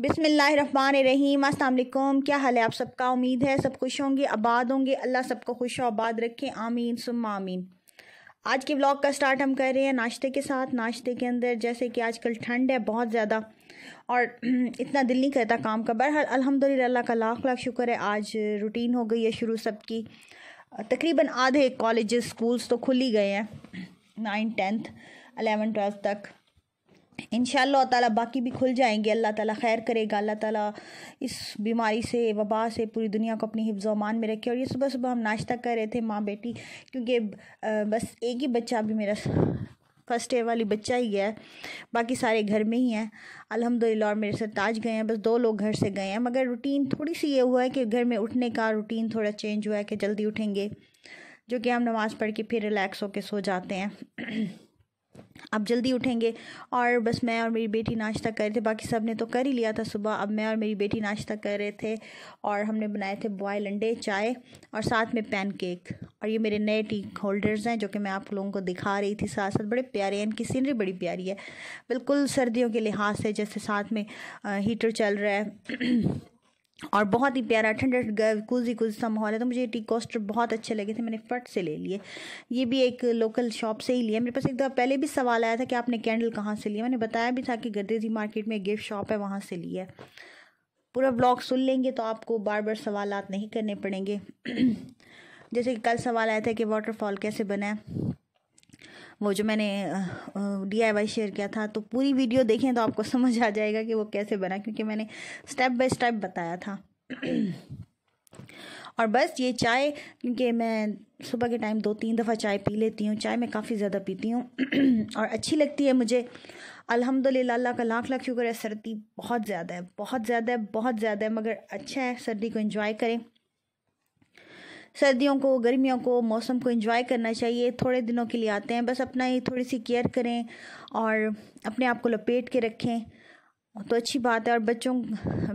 बिसमीम अल्लाम क्या हाल है आप सबका उम्मीद है सब खुश होंगे आबाद होंगे अल्लाह सबको खुश और आबाद रखें आमीन सुम आमीन आज के ब्लॉग का स्टार्ट हम कर रहे हैं नाश्ते के साथ नाश्ते के अंदर जैसे कि आजकल ठंड है बहुत ज़्यादा और इतना दिल नहीं करता काम का बहरहाल अलहमदिल्ला का लाख लाख शुक्र है आज रूटीन हो गई है शुरू सब की तकरीबन आधे कॉलेज स्कूल्स तो खुल ही गए हैं नाइन टेंथ अलेवन ट्वेल्थ तक इन ताला बाकी भी खुल जाएंगे अल्लाह ताला खैर करेगा अल्लाह ताला इस बीमारी से वबा से पूरी दुनिया को अपनी हिफ्जमान में रखे और ये सुबह सुबह हम नाश्ता कर रहे थे माँ बेटी क्योंकि बस एक ही बच्चा अभी मेरा फर्स्ट ईयर वाली बच्चा ही है बाकी सारे घर में ही हैं अलहमदिल्ला और मेरे से ताज गए हैं बस दो लोग घर से गए हैं मगर रूटीन थोड़ी सी ये हुआ है कि घर में उठने का रूटीन थोड़ा चेंज हुआ है कि जल्दी उठेंगे जो कि हम नमाज़ पढ़ के फिर रिलैक्स होकर सो जाते हैं अब जल्दी उठेंगे और बस मैं और मेरी बेटी नाश्ता कर रहे थे बाकी सब ने तो कर ही लिया था सुबह अब मैं और मेरी बेटी नाश्ता कर रहे थे और हमने बनाए थे बॉयल अंडे चाय और साथ में पैनकेक और ये मेरे नए टी होल्डर्स हैं जो कि मैं आप लोगों को दिखा रही थी साथ साथ बड़े प्यारे हैं इनकी सीनरी बड़ी प्यारी है बिल्कुल सर्दियों के लिहाज से जैसे साथ में हीटर चल रहा है और बहुत ही प्यारा ठंडा कुजी कुछ सा माहौल है तो मुझे ये टी कोस्टर बहुत अच्छे लगे थे मैंने फट से ले लिए ये भी एक लोकल शॉप से ही लिया मेरे पास एक दफ़ा पहले भी सवाल आया था कि आपने कैंडल कहाँ से लिया मैंने बताया भी था कि गदेजी मार्केट में एक गिफ्ट शॉप है वहाँ से लिया पूरा ब्लॉग सुन लेंगे तो आपको बार बार सवाल नहीं करने पड़ेंगे जैसे कि कल सवाल आया था कि वाटरफॉल कैसे बनाए वो जो मैंने डी आई शेयर किया था तो पूरी वीडियो देखें तो आपको समझ आ जाएगा कि वो कैसे बना क्योंकि मैंने स्टेप बाय स्टेप बताया था और बस ये चाय क्योंकि मैं सुबह के टाइम दो तीन दफ़ा चाय पी लेती हूँ चाय मैं काफ़ी ज़्यादा पीती हूँ और अच्छी लगती है मुझे अल्हम्दुलिल्लाह अल्लाह का लाख लाख शुक्र है सर्दी बहुत ज़्यादा है बहुत ज़्यादा है बहुत ज़्यादा है मगर अच्छा है सर्दी को इन्जॉय करें सर्दियों को गर्मियों को मौसम को इन्जॉय करना चाहिए थोड़े दिनों के लिए आते हैं बस अपना ही थोड़ी सी केयर करें और अपने आप को लपेट के रखें तो अच्छी बात है और बच्चों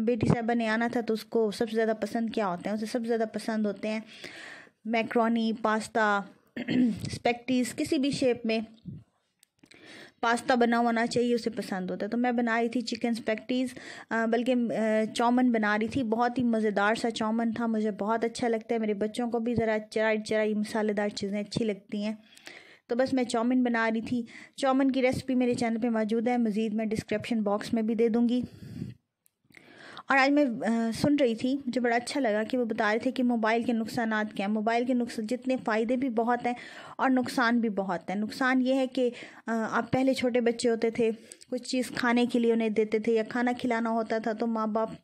बेटी साहबा ने आना था तो उसको सबसे ज़्यादा पसंद क्या होते हैं उसे सबसे ज़्यादा पसंद होते हैं मैक्रोनी पास्ता स्पेक्टिस किसी भी शेप में पास्ता बना होना चाहिए उसे पसंद होता है तो मैं बना रही थी चिकन स्पेक्टीज़ बल्कि चौमन बना रही थी बहुत ही मज़ेदार सा चौमन था मुझे बहुत अच्छा लगता है मेरे बच्चों को भी ज़रा चरा चराई मसालेदार चीज़ें अच्छी लगती हैं तो बस मैं चाउमिन बना रही थी चौमिन की रेसिपी मेरे चैनल पे मौजूद है मज़ीद मैं डिस्क्रिप्शन बॉक्स में भी दे दूँगी और आज मैं आ, सुन रही थी मुझे बड़ा अच्छा लगा कि वो बता रहे थे कि मोबाइल के नुकसान क्या हैं मोबाइल के नुकसान जितने फ़ायदे भी बहुत हैं और नुकसान भी बहुत हैं नुकसान ये है कि आप पहले छोटे बच्चे होते थे कुछ चीज़ खाने के लिए उन्हें देते थे या खाना खिलाना होता था तो माँ बाप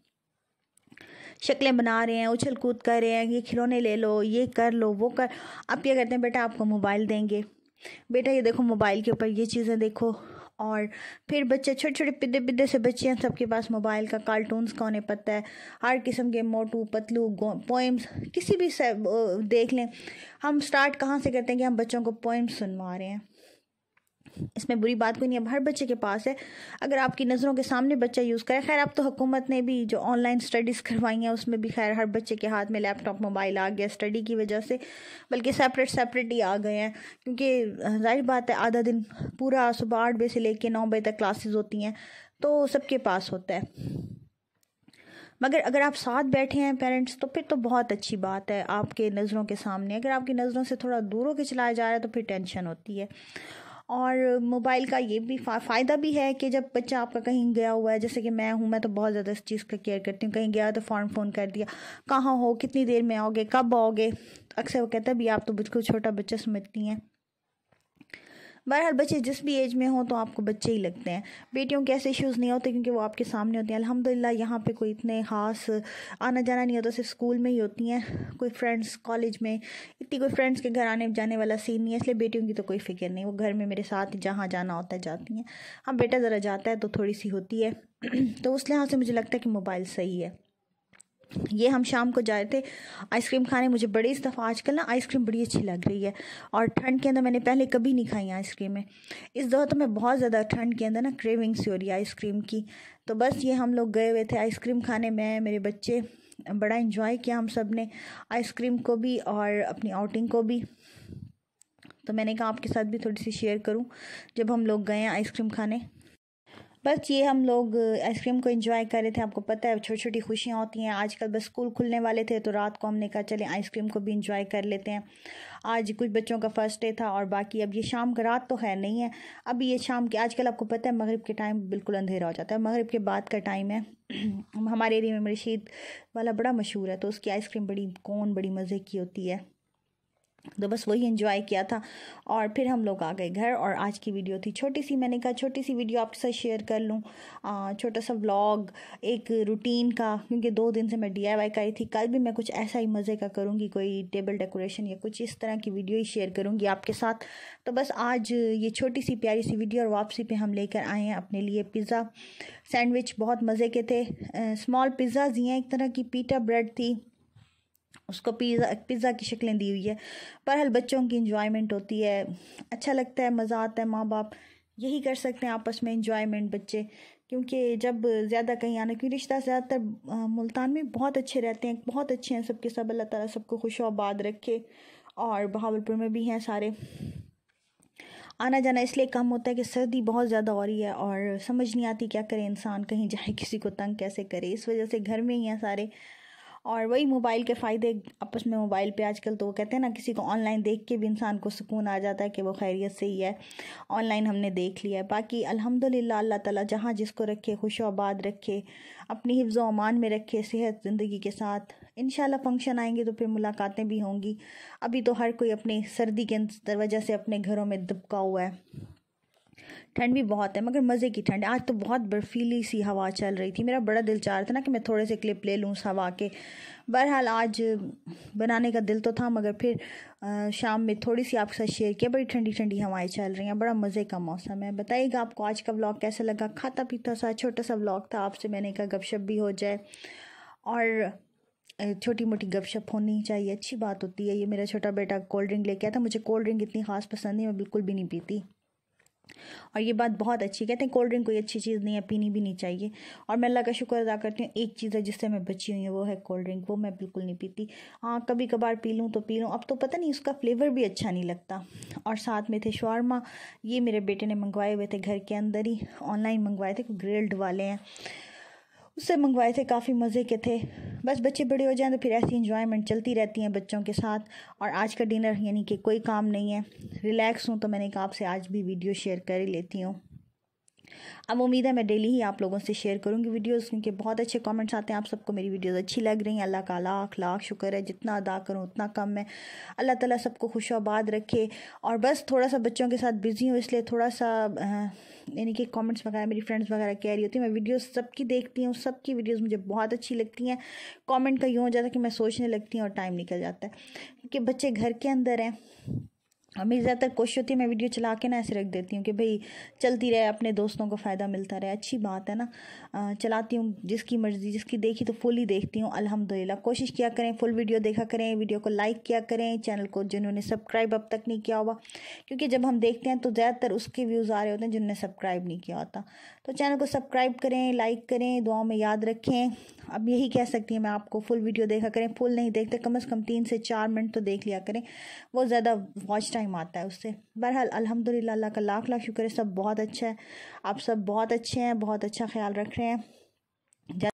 शक्लें बना रहे हैं उछल कूद कर रहे हैं ये खिलौने ले लो ये कर लो वो कर आप क्या कहते हैं बेटा आपको मोबाइल देंगे बेटा ये देखो मोबाइल के ऊपर ये चीज़ें देखो और फिर बच्चे छोटे छोटे पिदे पिदे से बच्चे हैं सबके पास मोबाइल का कार्टून्स का उन्हें पता है हर किस्म के मोटू पतलू पोइम्स किसी भी देख लें हम स्टार्ट कहाँ से करते हैं कि हम बच्चों को पोइम्स सुनवा रहे हैं इसमें बुरी बात कोई नहीं अब हर बच्चे के पास है अगर आपकी नज़रों के सामने बच्चा यूज़ करे खैर अब तो हुकूमत ने भी जो ऑनलाइन स्टडीज़ करवाई हैं उसमें भी खैर हर बच्चे के हाथ में लैपटॉप मोबाइल आ गया स्टडी की वजह से बल्कि सेपरेट सेपरेट ही आ गए हैं क्योंकि जाहिर बात है आधा दिन पूरा सुबह आठ बजे से कर नौ बजे तक क्लासेज होती हैं तो सबके पास होता है मगर अगर आप साथ बैठे हैं पेरेंट्स तो फिर तो बहुत अच्छी बात है आपके नज़रों के सामने अगर आपकी नज़रों से थोड़ा दूर के चलाया जा रहा है तो फिर टेंशन होती है और मोबाइल का ये भी फ़ायदा भी है कि जब बच्चा आपका कहीं गया हुआ है जैसे कि मैं हूँ मैं तो बहुत ज़्यादा इस चीज़ का केयर करती हूँ कहीं गया तो फ़ौर फ़ोन कर दिया कहाँ हो कितनी देर में आओगे कब आओगे तो अक्सर वो कहता है भी आप तो मुझको छोटा बच्चा समझती हैं बहरहाल बच्चे जिस भी एज में हों तो आपको बच्चे ही लगते हैं बेटियों के ऐसे इश्यूज़ नहीं होते क्योंकि वो आपके सामने होते हैं अलहमदिल्ला यहाँ पर कोई इतने खास आना जाना नहीं होता सिर्फ स्कूल में ही होती हैं कोई फ्रेंड्स कॉलेज में इतनी कोई फ्रेंड्स के घर आने जाने वाला सीन नहीं है इसलिए बेटियों की तो कोई फिक्र नहीं वो घर में मेरे साथ जहाँ जाना होता है जाती हैं हाँ बेटा ज़रा जाता है तो थोड़ी सी होती है तो उस लिहाज से मुझे लगता है कि मोबाइल सही है ये हम शाम को जा रहे थे आइसक्रीम खाने मुझे बड़े इस दफ़ा आजकल ना आइसक्रीम बड़ी अच्छी लग रही है और ठंड के अंदर मैंने पहले कभी नहीं खाई आइसक्रीम में इस दौर तो मैं बहुत ज़्यादा ठंड के अंदर ना क्रेविंग सी हो रही है आइसक्रीम की तो बस ये हम लोग गए हुए थे आइसक्रीम खाने में मेरे बच्चे बड़ा इन्जॉय किया हम सब ने आइसक्रीम को भी और अपनी आउटिंग को भी तो मैंने कहा आपके साथ भी थोड़ी सी शेयर करूँ जब हम लोग गए आइसक्रीम खाने बस ये हम लोग आइसक्रीम को एंजॉय कर रहे थे आपको पता है छोटी छोटी खुशियाँ होती हैं आजकल बस स्कूल खुलने वाले थे तो रात को हमने कहा चले आइसक्रीम को भी इंजॉय कर लेते हैं आज कुछ बच्चों का फर्स्ट डे था और बाकी अब ये शाम का रात तो खैर नहीं है अभी ये शाम के आजकल आपको पता है मगरब के टाइम बिल्कुल अंधेरा हो जाता है मगरब के बाद का टाइम है हमारे एरिया में रशीद वाला बड़ा मशहूर है तो उसकी आइसक्रीम बड़ी कौन बड़ी मज़े की होती है तो बस वही इंजॉय किया था और फिर हम लोग आ गए घर और आज की वीडियो थी छोटी सी मैंने कहा छोटी सी वीडियो आपके साथ शेयर कर लूँ छोटा सा व्लॉग एक रूटीन का क्योंकि दो दिन से मैं डी आई कर रही थी कल भी मैं कुछ ऐसा ही मज़े का करूँगी कोई टेबल डेकोरेशन या कुछ इस तरह की वीडियो ही शेयर करूँगी आपके साथ तो बस आज ये छोटी सी प्यारी सी वीडियो और वापसी पर हम लेकर आए हैं अपने लिए पिज़्ज़ा सैंडविच बहुत मज़े के थे स्मॉल पिज्जा जी हैं एक तरह की पीटा ब्रेड थी उसको पिज़्ज़ा पिज़्ज़ा की शक्लें दी हुई है हल बच्चों की इंजॉयमेंट होती है अच्छा लगता है मज़ा आता है माँ बाप यही कर सकते हैं आपस में इंजॉयमेंट बच्चे क्योंकि जब ज़्यादा कहीं आना क्योंकि रिश्ता ज़्यादातर मुल्तान में बहुत अच्छे रहते हैं बहुत अच्छे हैं सबके सब अल्लाह ताला सबको खुश आबाद रखे और बहावलपुर में भी हैं सारे आना जाना इसलिए कम होता है कि सर्दी बहुत ज़्यादा हो रही है और समझ नहीं आती क्या करें इंसान कहीं जाए किसी को तंग कैसे करे इस वजह से घर में ही हैं सारे और वही मोबाइल के फ़ायदे आपस में मोबाइल पे आजकल तो वो कहते हैं ना किसी को ऑनलाइन देख के भी इंसान को सुकून आ जाता है कि वो खैरियत से ही है ऑनलाइन हमने देख लिया है बाकी अल्हम्दुलिल्लाह अल्लाह ताला जहाँ जिसको रखे खुश आबाद रखे अपनी हिफ्ज़ अमान में रखे सेहत ज़िंदगी के साथ इन फंक्शन आएंगे तो फिर मुलाकातें भी होंगी अभी तो हर कोई अपनी सर्दी के वजह से अपने घरों में दबका हुआ है ठंड भी बहुत है मगर मज़े की ठंड आज तो बहुत बर्फीली सी हवा चल रही थी मेरा बड़ा दिल चाह रहा था ना कि मैं थोड़े से क्लिप ले लूँ उस हवा के बहरहाल आज बनाने का दिल तो था मगर फिर शाम में थोड़ी सी आपके साथ शेयर किया बड़ी ठंडी ठंडी हवाएं चल रही हैं बड़ा मज़े का मौसम है बताइएगा आपको आज का व्लॉग कैसा लगा खाता पीता सा छोटा सा ब्लॉग था आपसे मैंने कहा गपशप भी हो जाए और छोटी मोटी गपशप होनी चाहिए अच्छी बात होती है ये मेरा छोटा बेटा कोल्ड ड्रिंक लेके आया था मुझे कोल्ड ड्रिंक इतनी ख़ास पसंद नहीं मैं बिल्कुल भी नहीं पीती और ये बात बहुत अच्छी कहते हैं कोल्ड ड्रिंक कोई अच्छी चीज़ नहीं है पीनी भी नहीं चाहिए और मैं अल्लाह का शुक्र अदा करती हूँ एक चीज़ है जिससे मैं बची हुई हूँ वो है कोल्ड ड्रिंक वो मैं बिल्कुल नहीं पीती हाँ कभी कभार पी लूँ तो पी लूँ अब तो पता नहीं उसका फ्लेवर भी अच्छा नहीं लगता और साथ में थे शवारमा ये मेरे बेटे ने मंगवाए हुए थे घर के अंदर ही ऑनलाइन मंगवाए थे ग्रिल्ड वाले हैं उससे मंगवाए थे काफ़ी मज़े के थे बस बच्चे बड़े हो जाएं तो फिर ऐसी इन्जॉयमेंट चलती रहती हैं बच्चों के साथ और आज का डिनर यानी कि कोई काम नहीं है रिलैक्स हूँ तो मैंने कहा आपसे आज भी वीडियो शेयर कर ही लेती हूँ अब उम्मीद है मैं डेली ही आप लोगों से शेयर करूँगी वीडियोज़ क्योंकि बहुत अच्छे कॉमेंट्स आते हैं आप सबको मेरी वीडियोज़ अच्छी लग रही हैं अल्लाह का लाख लाख शुक्र है जितना अदा करूँ उतना कम है अल्लाह ताला सबको खुश आबाद रखे और बस थोड़ा सा बच्चों के साथ बिज़ी हूँ इसलिए थोड़ा सा यानी कि कॉमेंट्स वगैरह मेरी फ्रेंड्स वगैरह कह रही होती मैं वीडियोज़ सबकी देखती हूँ सबकी वीडियोज मुझे बहुत अच्छी लगती हैं कॉमेंट का यूँ हो जाता है कि मैं सोचने लगती हूँ और टाइम निकल जाता है कि बच्चे घर के अंदर हैं मैं मेरी ज़्यादातर कोशिश होती है मैं वीडियो चला के ना ऐसे रख देती हूँ कि भाई चलती रहे अपने दोस्तों को फ़ायदा मिलता रहे अच्छी बात है ना चलाती हूँ जिसकी मर्ज़ी जिसकी देखी तो फुल ही देखती हूँ अल्हम्दुलिल्लाह कोशिश किया करें फुल वीडियो देखा करें वीडियो को लाइक किया करें चैनल को जिन्होंने सब्सक्राइब अब तक नहीं किया हुआ क्योंकि जब हम देखते हैं तो ज़्यादातर उसके व्यूज़ आ रहे होते हैं जिन्होंने सब्सक्राइब नहीं किया होता तो चैनल को सब्सक्राइब करें लाइक करें दुआओं में याद रखें अब यही कह सकती हूँ मैं आपको फुल वीडियो देखा करें फुल नहीं देखते कम से कम तीन से चार मिनट तो देख लिया करें वो ज़्यादा वॉच टाइम आता है उससे बहरहाल अल्हम्दुलिल्लाह अल्लाह का लाख लाख शुक्र है सब बहुत अच्छा है आप सब बहुत अच्छे हैं बहुत अच्छा ख्याल रख रहे हैं